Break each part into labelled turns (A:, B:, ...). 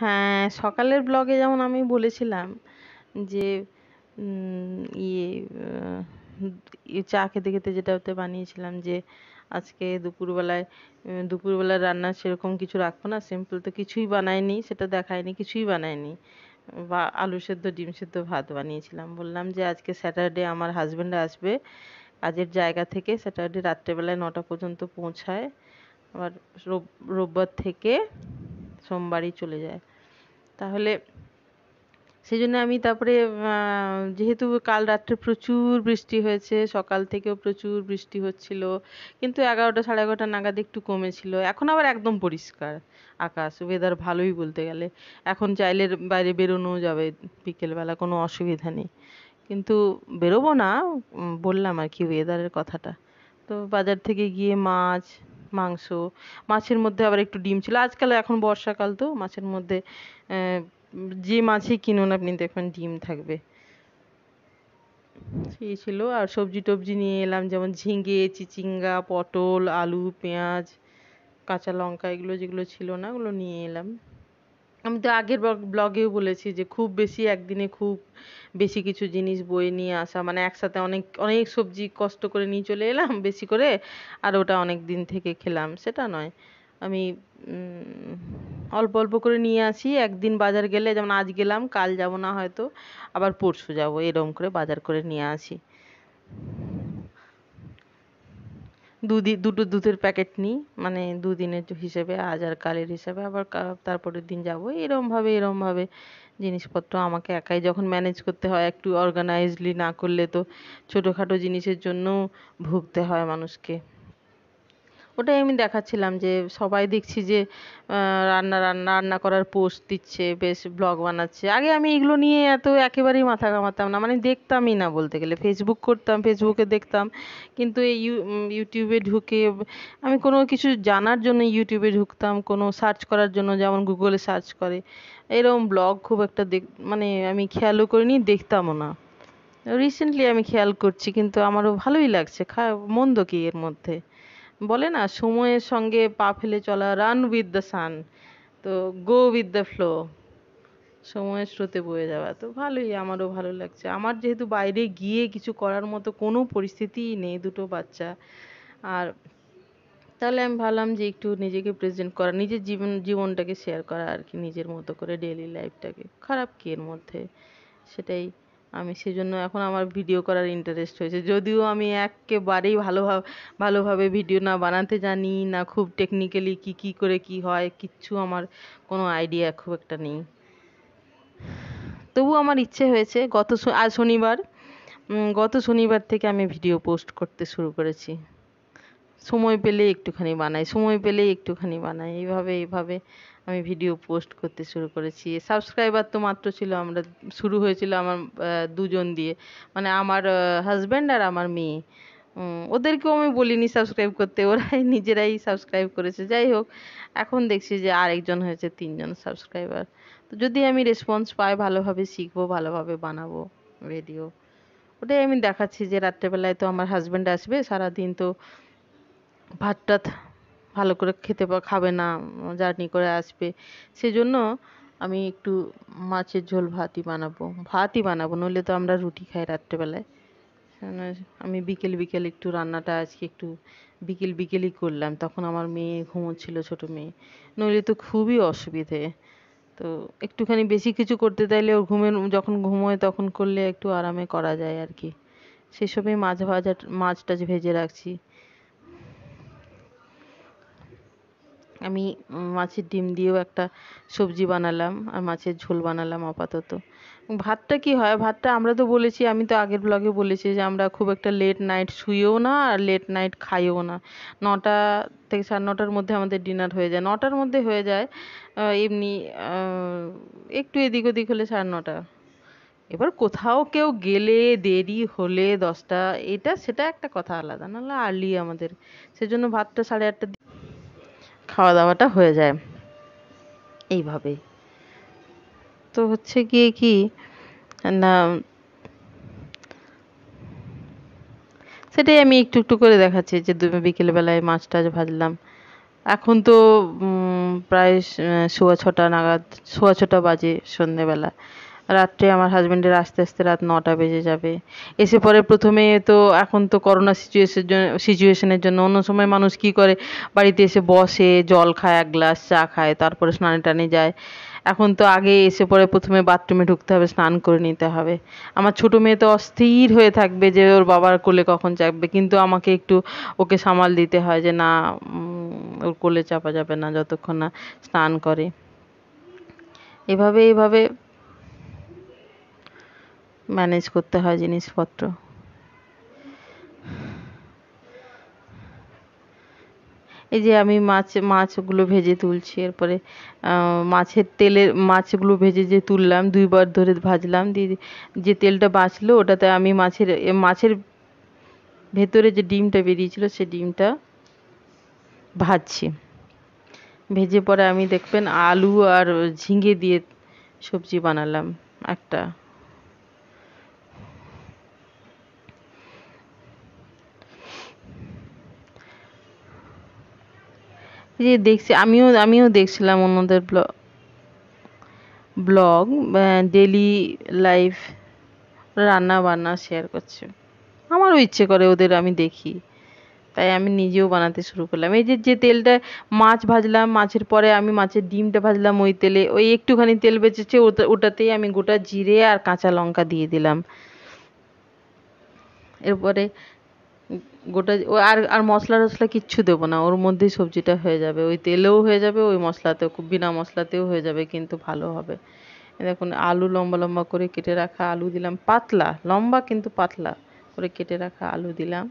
A: হ্যাঁ সকালের ব্লগে যেমন আমি বলেছিলাম যে ইয়ে, ইয়ে চা খেতে খেতে যেটাতে বানিয়েছিলাম যে আজকে দুপুরবেলায় দুপুরবেলায় রান্না সেরকম কিছু রাখবো না সিম্পল তো কিছুই বানায়নি সেটা দেখায়নি কিছুই বানায়নি বা আলু সেদ্ধ ডিম সেদ্ধ ভাত বানিয়েছিলাম বললাম যে আজকে স্যাটারডে আমার হাজব্যান্ড আসবে কাজের জায়গা থেকে স্যাটারডে রাত্রেবেলায় নটা পর্যন্ত পৌঁছায় আবার রোববার থেকে সোমবারই চলে যায় তাহলে সেই জন্য আমি তারপরে যেহেতু কাল রাত্রে প্রচুর বৃষ্টি হয়েছে সকাল থেকেও প্রচুর বৃষ্টি হচ্ছিল কিন্তু এগারোটা সাড়ে এগারোটা নাগাদ একটু কমেছিল এখন আবার একদম পরিষ্কার আকাশ ওয়েদার ভালোই বলতে গেলে এখন চাইলে বাইরে বেরোনোও যাবে বিকেলবেলা কোনো অসুবিধা নেই কিন্তু বেরোবো না বললাম আর কি ওয়েদারের কথাটা তো বাজার থেকে গিয়ে মাছ মাংস মাছের মধ্যে আবার একটু ডিম ছিল আজকাল এখন বর্ষাকাল তো মাছের মধ্যে যে মাছই কিনুন আপনি দেখবেন ডিম থাকবে সেই ছিল আর সবজি টবজি নিয়ে এলাম যেমন ঝিঙে চিচিঙ্গা পটল আলু পেঁয়াজ কাঁচা লঙ্কা এগুলো যেগুলো ছিল না ওগুলো নিয়ে এলাম আমি তো আগের ব্লগেও বলেছি যে খুব বেশি একদিনে খুব বেশি কিছু জিনিস বয়ে নিয়ে আসা মানে একসাথে অনেক অনেক সবজি কষ্ট করে নিয়ে চলে এলাম বেশি করে আর ওটা অনেক দিন থেকে খেলাম সেটা নয় আমি অল্প অল্প করে নিয়ে আসি একদিন বাজার গেলে যেমন আজ গেলাম কাল যাব না হয়তো আবার পরশু যাব এরকম করে বাজার করে নিয়ে আসি দুদি দুটো দুধের প্যাকেট নিই মানে দুদিনের হিসেবে আজ আর কালের হিসেবে আবার তারপরের দিন যাবো এরমভাবে এরমভাবে জিনিসপত্র আমাকে একাই যখন ম্যানেজ করতে হয় একটু অর্গানাইজডলি না করলে তো ছোটোখাটো জিনিসের জন্যও ভুগতে হয় মানুষকে ওটাই আমি দেখাচ্ছিলাম যে সবাই দেখছি যে রান্না রান্না রান্না করার পোস্ট দিচ্ছে বেশ ব্লগ বানাচ্ছে আগে আমি এগুলো নিয়ে এত একেবারেই মাথা ঘামাতাম না মানে দেখতামই না বলতে গেলে ফেসবুক করতাম ফেসবুকে দেখতাম কিন্তু এই ইউটিউবে ঢুকে আমি কোনো কিছু জানার জন্য ইউটিউবে ঢুকতাম কোনো সার্চ করার জন্য যেমন গুগলে সার্চ করে এরকম ব্লগ খুব একটা দেখ মানে আমি খেয়ালও করিনি দেখতামও না রিসেন্টলি আমি খেয়াল করছি কিন্তু আমারও ভালোই লাগছে খা মন্দ কি এর মধ্যে বলে না সময়ের সঙ্গে পা ফেলে চলা রান উইথ দ্য সান তো গো উইথ দ্য ফ্লো সময়ের স্রোতে বয়ে যাওয়া তো ভালোই আমারও ভালো লাগছে আমার যেহেতু বাইরে গিয়ে কিছু করার মতো কোনো পরিস্থিতিই নেই দুটো বাচ্চা আর তাহলে আমি ভাবলাম যে একটু নিজেকে প্রেজেন্ট করা নিজের জীবন জীবনটাকে শেয়ার করা আর কি নিজের মতো করে ডেলি লাইফটাকে খারাপ কি এর মধ্যে সেটাই আমি সেজন্য এখন আমার ভিডিও করার ইন্টারেস্ট হয়েছে যদিও আমি এক্কেবারেই ভালো ভালোভাবে ভিডিও না বানাতে জানি না খুব টেকনিক্যালি কী কী করে কী হয় কিচ্ছু আমার কোনো আইডিয়া খুব একটা নেই তবু আমার ইচ্ছে হয়েছে গত আজ শনিবার গত শনিবার থেকে আমি ভিডিও পোস্ট করতে শুরু করেছি সময় পেলে একটুখানি বানাই সময় পেলে একটুখানি বানাই এইভাবে এইভাবে আমি ভিডিও পোস্ট করতে শুরু করেছি সাবস্ক্রাইবার তো মাত্র ছিল আমরা শুরু হয়েছিল আমার দুজন দিয়ে মানে আমার হাজব্যান্ড আর আমার মেয়ে ওদেরকেও আমি বলিনি সাবস্ক্রাইব করতে ওরাই নিজেরাই সাবস্ক্রাইব করেছে যাই হোক এখন দেখছি যে আরেকজন হয়েছে তিনজন সাবস্ক্রাইবার তো যদি আমি রেসপন্স পাই ভালোভাবে শিখবো ভালোভাবে বানাবো ভিডিও ওটাই আমি দেখাচ্ছি যে রাত্রেবেলায় তো আমার হাজব্যান্ড আসবে সারাদিন তো ভাত টাত ভালো করে খেতে খাবে না জার্নি করে আসবে সেজন্য আমি একটু মাছের ঝোল ভাতই বানাবো ভাতই বানাবো নইলে তো আমরা রুটি খাই রাত্রেবেলায় আমি বিকেল বিকেল একটু রান্নাটা আজকে একটু বিকেল বিকেলই করলাম তখন আমার মেয়ে ঘুমোচ্ছিল ছোট মেয়ে নইলে তো খুবই অসুবিধে তো একটুখানি বেশি কিছু করতে চাইলে ওর ঘুমের যখন ঘুমোয় তখন করলে একটু আরামে করা যায় আর কি সেসবে মাছ ভাজা টাছ ভেজে রাখছি আমি মাছের ডিম দিয়েও একটা সবজি বানালাম আর মাছের ঝোল বানালাম আপাতত ভাতটা কি হয় ভাতটা আমরা তো বলেছি আমি তো আগের ব্লগে বলেছি যে আমরা খুব একটা লেট নাইট শুয়েও না আর লেট নাইট খাইও না নটা থেকে সাড়ে নটার মধ্যে আমাদের ডিনার হয়ে যায় নটার মধ্যে হয়ে যায় এমনি একটু এদিক ওদিক হলে সাড়ে নটা এবার কোথাও কেউ গেলে দেরি হলে দশটা এটা সেটা একটা কথা আলাদা নাহলে আর্লি আমাদের সেজন্য ভাতটা সাড়ে আটটার খাওয়া দাওয়াটা হয়ে যায় এইভাবেই তো হচ্ছে গিয়ে কি না সেটাই আমি একটু একটু করে দেখাচ্ছি যে বিকেলবেলায় মাছ টাছ ভাজলাম এখন তো প্রায় সোয়া ছটা নাগাদ সোয়া ছটা বাজে সন্ধেবেলা রাত্রে আমার হাজব্যান্ডের আস্তে আস্তে রাত নটা বেজে যাবে এসে পরে প্রথমে তো এখন তো করোনা সিচুয়েশন সিচুয়েশনের জন্য অন্য সময় মানুষ কি করে বাড়িতে এসে বসে জল খায় এক গ্লাস চা খায় তারপরে স্নানে টানে যায় এখন তো আগে এসে পরে প্রথমে বাথরুমে ঢুকতে হবে স্নান করে নিতে হবে আমার ছোটো মেয়ে তো অস্থির হয়ে থাকবে যে ওর বাবার কোলে কখন চাপবে কিন্তু আমাকে একটু ওকে সামাল দিতে হয় যে না ওর কোলে চাপা যাবে না যতক্ষণ না স্নান করে এভাবে এভাবে ম্যানেজ করতে হয় জিনিসপত্র এই যে আমি মাছ মাছগুলো ভেজে তুলছি এরপরে মাছের তেলের মাছগুলো ভেজে যে তুললাম দুইবার ধরে ভাজলাম দিয়ে যে তেলটা বাঁচলো ওটাতে আমি মাছের মাছের ভেতরে যে ডিমটা বেরিয়েছিল সে ডিমটা ভাজছি ভেজে পরে আমি দেখবেন আলু আর ঝিঙে দিয়ে সবজি বানালাম একটা যে দেখছি আমিও আমিও দেখছিলাম অন্যদের ব্লগ ব্লগ ডেলি লাইফ রান্না বান্না শেয়ার করছে আমারও ইচ্ছে করে ওদের আমি দেখি তাই আমি নিজেও বানাতে শুরু করলাম এই যে যে তেলটা মাছ ভাজলাম মাছের পরে আমি মাছের ডিমটা ভাজলাম ওই তেলে ওই একটুখানি তেল বেঁচেছে ওটা ওটাতেই আমি গোটা জিরে আর কাঁচা লঙ্কা দিয়ে দিলাম এরপরে গোটা আর আর মশলা টসলা কিচ্ছু দেবো না ওর মধ্যেই সবজিটা হয়ে যাবে ওই তেলেও হয়ে যাবে ওই মশলাতেও বিনা মশলাতেও হয়ে যাবে কিন্তু ভালো হবে দেখুন আলু লম্বা লম্বা করে কেটে রাখা আলু দিলাম পাতলা লম্বা কিন্তু পাতলা করে কেটে রাখা আলু দিলাম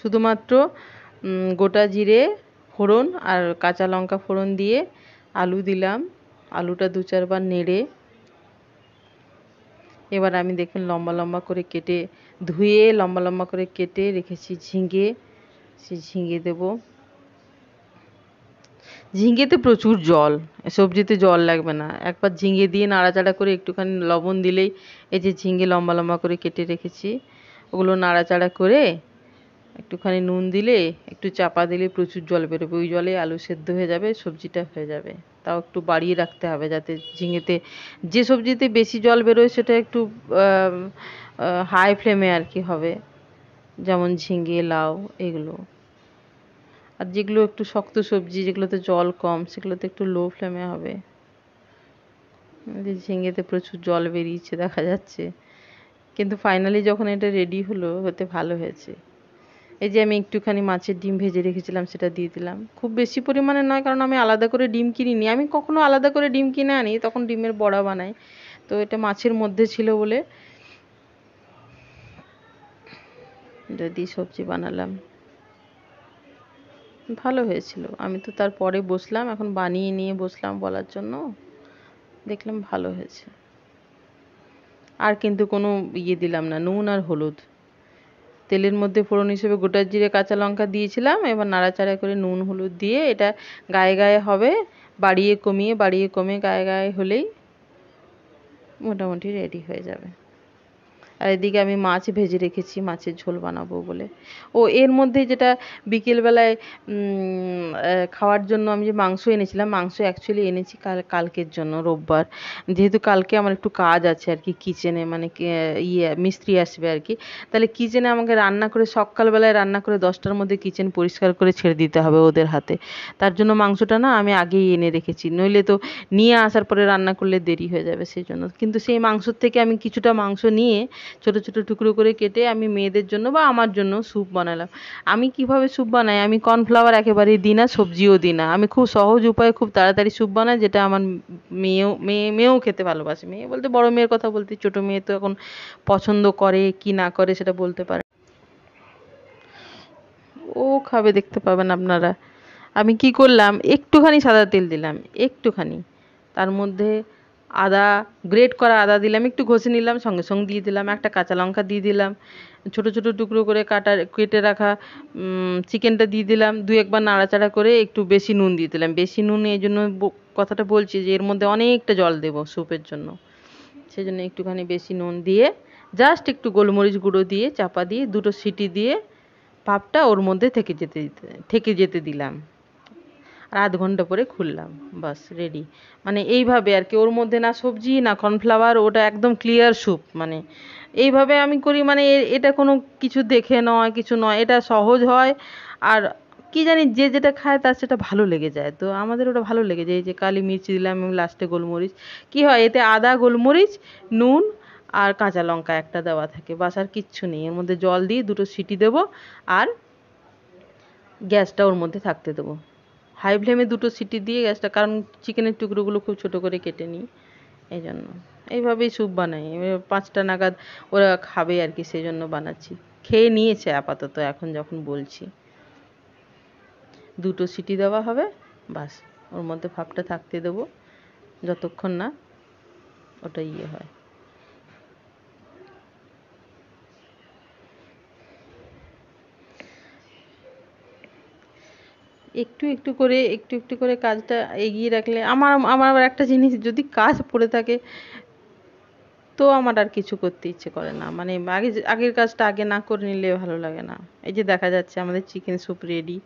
A: শুধুমাত্র গোটা জিরে ফোড়ন আর কাঁচা লঙ্কা ফোড়ন দিয়ে আলু দিলাম আলুটা দু চারবার নেড়ে এবার আমি দেখুন লম্বা লম্বা করে কেটে ধুয়ে লম্বা লম্বা করে কেটে রেখেছি ঝিঙে সে ঝিঙে দেব ঝিঙেতে প্রচুর জল সবজিতে জল লাগবে না একবার ঝিঙে দিয়ে নাড়াচাড়া করে একটুখানি লবণ দিলেই এই যে ঝিঙে লম্বা লম্বা করে কেটে রেখেছি ওগুলো নাড়াচাড়া করে একটুখানি নুন দিলে একটু চাপা দিলে প্রচুর জল বেরোবে ওই জলে আলু সেদ্ধ হয়ে যাবে সবজিটা হয়ে যাবে তাও একটু বাড়িয়ে রাখতে হবে যাতে ঝিঙেতে যে সবজিতে বেশি জল বেরোয় সেটা একটু হাই ফ্লেমে আর কি হবে যেমন ঝিঙে লাউ এগুলো আর যেগুলো একটু শক্ত সবজি যেগুলোতে জল কম সেগুলোতে একটু লো ফ্লেমে হবে ঝিঙেতে প্রচুর জল বেরিয়েছে দেখা যাচ্ছে কিন্তু ফাইনালি যখন এটা রেডি হলো হতে ভালো হয়েছে এই যে আমি একটুখানি মাছের ডিম ভেজে রেখেছিলাম সেটা দিয়ে দিলাম খুব বেশি পরিমাণে নয় কারণ আমি আলাদা করে ডিম কিনিনি আমি কখনো আলাদা করে ডিম কিনে আনি তখন ডিমের বড়া বানাই তো এটা মাছের মধ্যে ছিল বলে যদি সবজি বানালাম ভালো হয়েছিল আমি তো তারপরে বসলাম এখন বানিয়ে নিয়ে বসলাম বলার জন্য দেখলাম ভালো হয়েছে আর কিন্তু কোনো ইয়ে দিলাম না নুন আর হলুদ তেলের মধ্যে ফোড়ন হিসেবে গোটা জিরে কাঁচা লঙ্কা দিয়েছিলাম এবার নাড়াচাড়া করে নুন হলুদ দিয়ে এটা গায়ে গায়ে হবে বাড়িয়ে কমিয়ে বাড়িয়ে কমে গায়ে গায়ে হলেই মোটামুটি রেডি হয়ে যাবে আর এদিকে আমি মাছ ভেজে রেখেছি মাছের ঝোল বানাবো বলে ও এর মধ্যে যেটা বিকেলবেলায় খাওয়ার জন্য আমি যে মাংস এনেছিলাম মাংস অ্যাকচুয়ালি এনেছি কাল কালকের জন্য রোববার যেহেতু কালকে আমার একটু কাজ আছে আর কি কিচেনে মানে ইয়ে মিস্ত্রি আসবে আর কি তাহলে কিচেনে আমাকে রান্না করে সকালবেলায় রান্না করে দশটার মধ্যে কিচেন পরিষ্কার করে ছেড়ে দিতে হবে ওদের হাতে তার জন্য মাংসটা না আমি আগেই এনে রেখেছি নইলে তো নিয়ে আসার পরে রান্না করলে দেরি হয়ে যাবে সেই জন্য কিন্তু সেই মাংসর থেকে আমি কিছুটা মাংস নিয়ে ছোট ছোট টুকরো করে কেটে আমি মেয়েদের জন্য বা আমার জন্য স্যুপ বানালাম আমি কিভাবে স্যুপ বানাই আমি কর্নফ্লাওয়ার একেবারেই দিই না সবজিও দিই না আমি খুব সহজ উপায়ে খুব তাড়াতাড়ি স্যুপ বানাই যেটা আমার মেয়েও মেয়ে মেয়েও খেতে ভালোবাসে মেয়ে বলতে বড় মেয়ের কথা বলতে ছোট মেয়ে তো এখন পছন্দ করে কি না করে সেটা বলতে পারে ও খাবে দেখতে পাবেন আপনারা আমি কি করলাম একটুখানি সাদা তেল দিলাম একটুখানি তার মধ্যে আদা গ্রেট করা আদা দিলাম একটু ঘষে নিলাম সঙ্গে সঙ্গে দিয়ে দিলাম একটা কাঁচা লঙ্কা দিয়ে দিলাম ছোট ছোট টুকরো করে কাটা কেটে রাখা চিকেনটা দিয়ে দিলাম দু একবার নাড়াচাড়া করে একটু বেশি নুন দিয়ে দিলাম বেশি নুন এই জন্য কথাটা বলছি যে এর মধ্যে অনেকটা জল দেবো স্যুপের জন্য সেই জন্য একটুখানি বেশি নুন দিয়ে জাস্ট একটু গোলমরিচ গুঁড়ো দিয়ে চাপা দিয়ে দুটো সিটি দিয়ে পাপটা ওর মধ্যে থেকে যেতে থেকে যেতে দিলাম আর আধ ঘন্টা পরে খুললাম বাস রেডি মানে এইভাবে আর কি ওর মধ্যে না সবজি না কর্নফ্লাওয়ার ওটা একদম ক্লিয়ার স্যুপ মানে এইভাবে আমি করি মানে এটা কোনো কিছু দেখে নয় কিছু নয় এটা সহজ হয় আর কি জানি যে যেটা খায় তার সেটা ভালো লেগে যায় তো আমাদের ওটা ভালো লেগে যায় এই যে কালি মির্চি দিলাম লাস্টে গোলমরিচ কি হয় এতে আদা গোলমরিচ নুন আর কাঁচা লঙ্কা একটা দেওয়া থাকে বাস আর কিচ্ছু নেই এর মধ্যে জল দিয়ে দুটো সিটি দেবো আর গ্যাসটা ওর মধ্যে থাকতে দেবো হাই ফ্লেমে দুটো সিটি দিয়ে গ্যাসটা কারণ চিকেনের টুকরোগুলো খুব ছোট করে কেটে নিই এই জন্য এইভাবেই স্যুপ বানাই পাঁচটা নাগাদ ওরা খাবে আর কি সেই জন্য বানাচ্ছি খেয়ে নিয়েছে আপাতত এখন যখন বলছি দুটো সিটি দেওয়া হবে বাস ওর মধ্যে ভাপটা থাকতে দেবো যতক্ষণ না ওটা ইয়ে হয় একটু একটু করে একটু একটু করে কাজটা এগিয়ে রাখলে আমার আমার আবার একটা জিনিস যদি কাজ পড়ে থাকে তো আমার আর কিছু করতে ইচ্ছে করে না মানে আগে আগের কাজটা আগে না করে নিলে ভালো লাগে না এই যে দেখা যাচ্ছে আমাদের চিকেন স্যুপ রেডি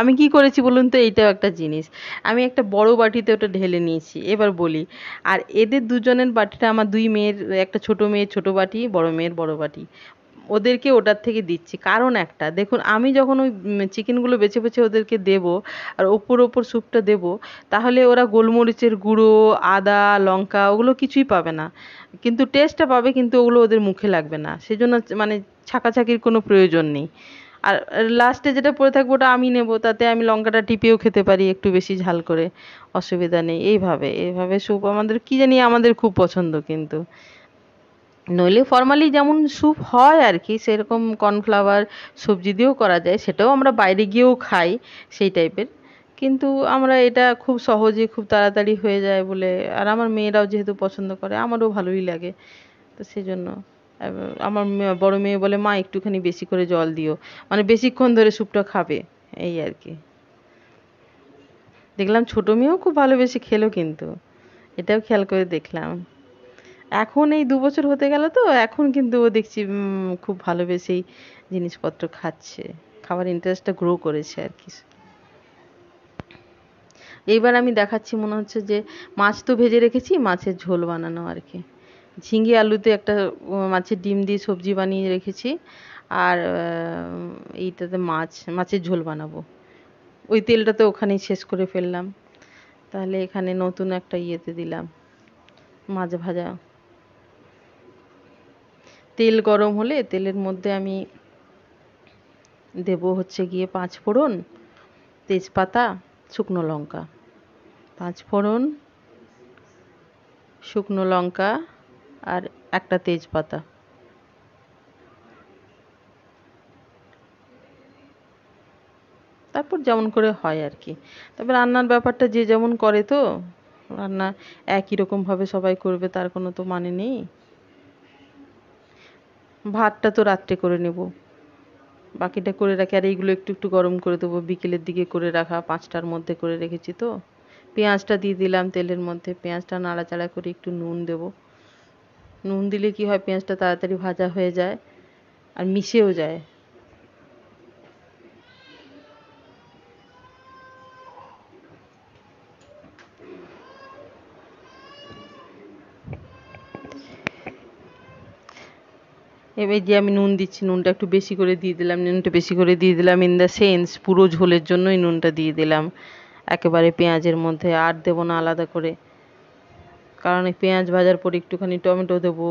A: আমি কি করেছি বলুন তো এইটাও একটা জিনিস আমি একটা বড় বাটিতে ওটা ঢেলে নিয়েছি এবার বলি আর এদের দুজনের বাটিটা আমার দুই মেয়ের একটা ছোট মেয়ের ছোট বাটি বড় মেয়ের বড় বাটি ওদেরকে ওটার থেকে দিচ্ছি কারণ একটা দেখুন আমি যখন ওই চিকেনগুলো বেছে বেছে ওদেরকে দেব আর ওপর ওপর স্যুপটা দেব তাহলে ওরা গোলমরিচের গুঁড়ো আদা লঙ্কা ওগুলো কিছুই পাবে না কিন্তু টেস্টটা পাবে কিন্তু ওগুলো ওদের মুখে লাগবে না সেজন্য মানে ছাকাছাকির কোনো প্রয়োজন নেই আর লাস্টে যেটা পড়ে থাকবে ওটা আমি নেব তাতে আমি লঙ্কাটা টিপেও খেতে পারি একটু বেশি ঝাল করে অসুবিধা নেই এইভাবে এইভাবে স্যুপ আমাদের কী জানি আমাদের খুব পছন্দ কিন্তু নইলে ফর্মালি যেমন স্যুপ হয় আর কি সেরকম কর্নফ্লাওয়ার সবজি দিয়েও করা যায় সেটাও আমরা বাইরে গিয়েও খাই সেই টাইপের কিন্তু আমরা এটা খুব সহজে খুব তাড়াতাড়ি হয়ে যায় বলে আর আমার মেয়েরাও যেহেতু পছন্দ করে আমারও ভালোই লাগে তো সেই জন্য আমার বড় মেয়ে বলে মা একটুখানি বেশি করে জল দিও মানে বেশিক্ষণ ধরে স্যুপটা খাবে এই আর কি দেখলাম ছোটো মেয়েও খুব ভালোবেসে খেলো কিন্তু এটাও খেয়াল করে দেখলাম এখন এই দু বছর হতে গেল তো এখন কিন্তু ও দেখছি খুব ভালোবেসেই জিনিসপত্র খাচ্ছে খাবার ইন্টারেস্টটা গ্রো করেছে আর কি এইবার আমি দেখাচ্ছি মনে হচ্ছে যে মাছ তো ভেজে রেখেছি মাছের ঝোল বানানো আর কি ঝিঙে আলুতে একটা মাছের ডিম দিয়ে সবজি বানিয়ে রেখেছি আর এইটাতে মাছ মাছের ঝোল বানাবো ওই তেলটা তো ওখানেই শেষ করে ফেললাম তাহলে এখানে নতুন একটা ইয়েতে দিলাম মাছ ভাজা তেল গরম হলে তেলের মধ্যে আমি দেব হচ্ছে গিয়ে পাঁচ ফোড়ন তেজপাতা শুকনো লঙ্কা পাঁচ ফোড়ন শুকনো লঙ্কা আর একটা তেজপাতা তারপর যেমন করে হয় আর কি তবে রান্নার ব্যাপারটা যে যেমন করে তো রান্না একই রকমভাবে সবাই করবে তার কোনো তো মানে নেই ভাতটা তো রাত্রে করে নেব বাকিটা করে রাখি আর এইগুলো একটু একটু গরম করে দেবো বিকেলের দিকে করে রাখা পাঁচটার মধ্যে করে রেখেছি তো পেঁয়াজটা দিয়ে দিলাম তেলের মধ্যে পেঁয়াজটা নাড়াচাড়া করে একটু নুন দেব নুন দিলে কি হয় পেঁয়াজটা তাড়াতাড়ি ভাজা হয়ে যায় আর মিশেও যায় এবার দিয়ে আমি নুন দিচ্ছি নুনটা একটু বেশি করে দিয়ে দিলাম নুনটা বেশি করে দিয়ে দিলাম ইন দ্য সেন্স পুরো ঝোলের জন্যই নুনটা দিয়ে দিলাম একেবারে পেঁয়াজের মধ্যে আর দেবো না আলাদা করে কারণ পেঁয়াজ ভাজার পর একটুখানি টমেটো দেবো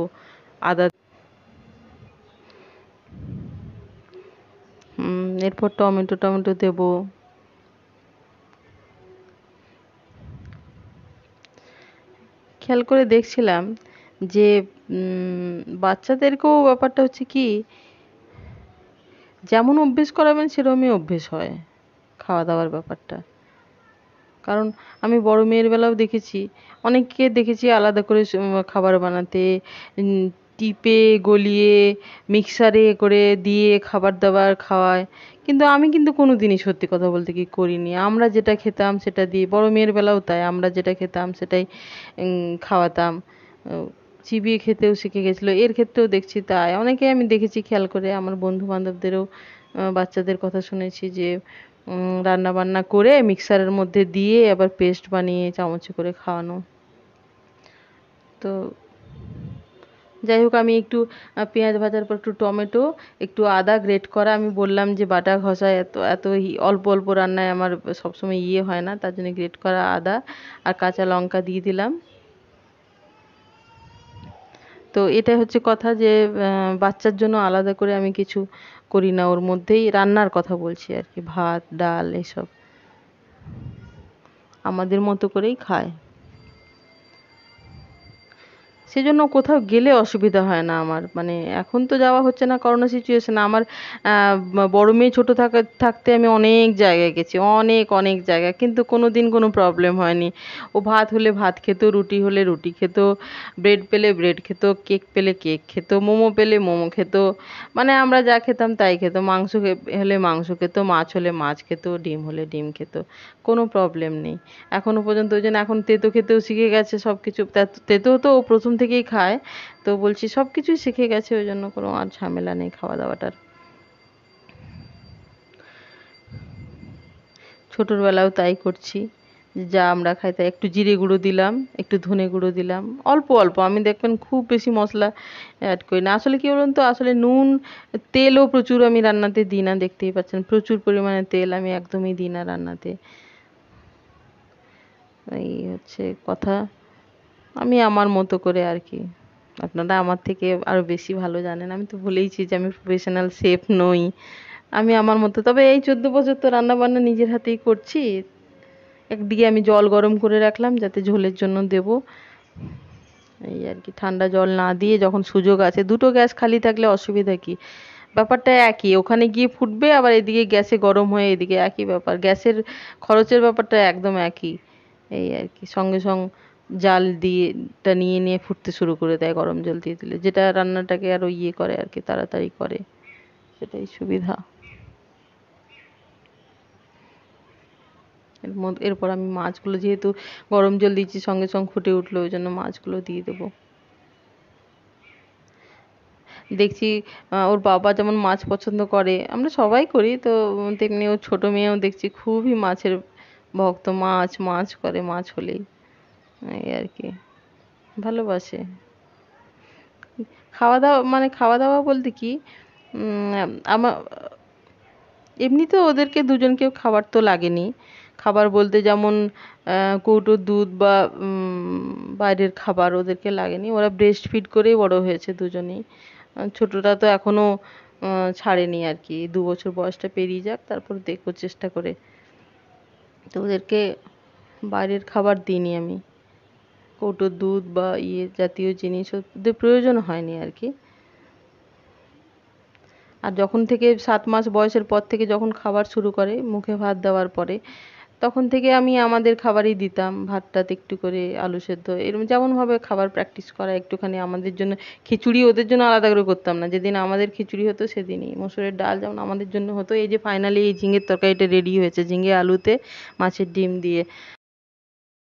A: আদা এরপর টমেটো টমেটো দেব খেয়াল করে দেখছিলাম যে বাচ্চাদেরকেও ব্যাপারটা হচ্ছে কি যেমন অভ্যেস করাবেন সেরকমই অভ্যেস হয় খাওয়া দাওয়ার ব্যাপারটা কারণ আমি বড় মেয়ের বেলাও দেখেছি অনেককে দেখেছি আলাদা করে খাবার বানাতে টিপে গলিয়ে মিক্সারে করে দিয়ে খাবার দাবার খাওয়ায় কিন্তু আমি কিন্তু কোনো দিনই সত্যি কথা বলতে কি করিনি আমরা যেটা খেতাম সেটা দিয়ে বড় মেয়ের বেলাও তাই আমরা যেটা খেতাম সেটাই খাওয়াতাম চিবিয়ে খেতেও শিখে গেছিলো এর ক্ষেত্রেও দেখছি তাই অনেকে আমি দেখেছি খেয়াল করে আমার বন্ধু বান্ধবদেরও বাচ্চাদের কথা শুনেছি যে রান্না বান্না করে মিক্সারের মধ্যে দিয়ে আবার পেস্ট বানিয়ে চামচে করে খাওয়ানো তো যাই হোক আমি একটু পেঁয়াজ ভাজার পর একটু টমেটো একটু আদা গ্রেট করা আমি বললাম যে বাটা ঘষা এত এত অল্প অল্প রান্নায় আমার সবসময় ইয়ে হয় না তার জন্য গ্রেট করা আদা আর কাঁচা লঙ্কা দিয়ে দিলাম তো এটাই হচ্ছে কথা যে বাচ্চার জন্য আলাদা করে আমি কিছু করি না ওর মধ্যেই রান্নার কথা বলছি আর কি ভাত ডাল এসব আমাদের মতো করেই খায় সেজন্য কোথাও গেলে অসুবিধা হয় না আমার মানে এখন তো যাওয়া হচ্ছে না করোনা সিচুয়েশন আমার বড় মেয়ে ছোটো থাকা থাকতে আমি অনেক জায়গায় গেছি অনেক অনেক জায়গায় কিন্তু কোনো দিন কোনো প্রবলেম হয়নি ও ভাত হলে ভাত খেত রুটি হলে রুটি খেত ব্রেড পেলে ব্রেড খেত কেক পেলে কেক খেত মোমো পেলে মোমো খেত মানে আমরা যা খেতাম তাই খেত মাংস হলে মাংস খেত মাছ হলে মাছ খেত ডিম হলে ডিম খেত কোনো প্রবলেম নেই এখনও পর্যন্ত ওই জন্য এখন তেতো খেতেও শিখে গেছে সব কিছু তেতো তো প্রথম থেকে থেকেই খায় তো বলছি সব কিছুই শিখে গেছে ওই জন্য কোনো আর ঝামেলা নেই খাওয়া দাওয়াটার ছোটোর বেলাও তাই করছি যা আমরা খাই তাই একটু জিরে গুঁড়ো দিলাম একটু ধনে গুঁড়ো দিলাম অল্প অল্প আমি দেখবেন খুব বেশি মশলা অ্যাড করি না আসলে কী বলুন তো আসলে নুন তেলও প্রচুর আমি রান্নাতে দিই না দেখতেই পাচ্ছেন প্রচুর পরিমাণে তেল আমি একদমই দিই না রান্নাতে এই হচ্ছে কথা আমি আমার মতো করে আর কি আপনারা আমার থেকে আরও বেশি ভালো জানেন আমি তো বলেইছি যে আমি প্রফেশনাল শেফ নই আমি আমার মতো তবে এই চোদ্দ বছর তো রান্নাবান্না নিজের হাতেই করছি একদিকে আমি জল গরম করে রাখলাম যাতে ঝোলের জন্য দেব এই আর কি ঠান্ডা জল না দিয়ে যখন সুযোগ আছে দুটো গ্যাস খালি থাকলে অসুবিধা কি ব্যাপারটা একই ওখানে গিয়ে ফুটবে আবার এদিকে গ্যাসে গরম হয়ে এদিকে একই ব্যাপার গ্যাসের খরচের ব্যাপারটা একদম একই এই আর কি সঙ্গে সঙ্গে জাল দিয়ে দিয়েটা নিয়ে নিয়ে ফুটতে শুরু করে দেয় গরম জল দিয়ে দিলে যেটা রান্নাটাকে আরো ইয়ে করে আর কি তাড়াতাড়ি করে সেটাই সুবিধা এর মধ্যে এরপর আমি মাছগুলো যেহেতু গরম জল দিয়েছি সঙ্গে সঙ্গে ফুটে উঠলো ওই জন্য মাছগুলো দিয়ে দেব দেখছি ওর বাবা যেমন মাছ পছন্দ করে আমরা সবাই করি তো তেমনি ওর ছোট মেয়েও দেখছি খুবই মাছের ভক্ত মাছ মাছ করে মাছ হলেই এই আর কি ভালোবাসে খাওয়া দাওয়া মানে খাওয়া দাওয়া বলতে কি আমার এমনিতে ওদেরকে দুজনকে খাবার তো লাগেনি খাবার বলতে যেমন কৌটোর দুধ বা বাইরের খাবার ওদেরকে লাগেনি ওরা ব্রেস্ট ফিড করেই বড় হয়েছে দুজনেই ছোটটা তো এখনও ছাড়েনি আর কি দু বছর বয়সটা পেরিয়ে যাক তারপর দেখবো চেষ্টা করে তো ওদেরকে বাইরের খাবার দিইনি আমি কৌটো দুধ বা ইয়ে জাতীয় জিনিস ওদের প্রয়োজন হয়নি আর কি আর যখন থেকে সাত মাস বয়সের পর থেকে যখন খাবার শুরু করে মুখে ভাত দেওয়ার পরে তখন থেকে আমি আমাদের খাবারই দিতাম ভাতটাতে একটু করে আলু সেদ্ধ এরকম যেমনভাবে খাবার প্র্যাকটিস করা একটুখানি আমাদের জন্য খিচুড়ি ওদের জন্য আলাদা করে করতাম না যেদিন আমাদের খিচুড়ি হতো সেদিনই মসুরের ডাল যেমন আমাদের জন্য হতো এই যে ফাইনালি এই ঝিঙের তরকারিটা রেডি হয়েছে ঝিঙে আলুতে মাছের ডিম দিয়ে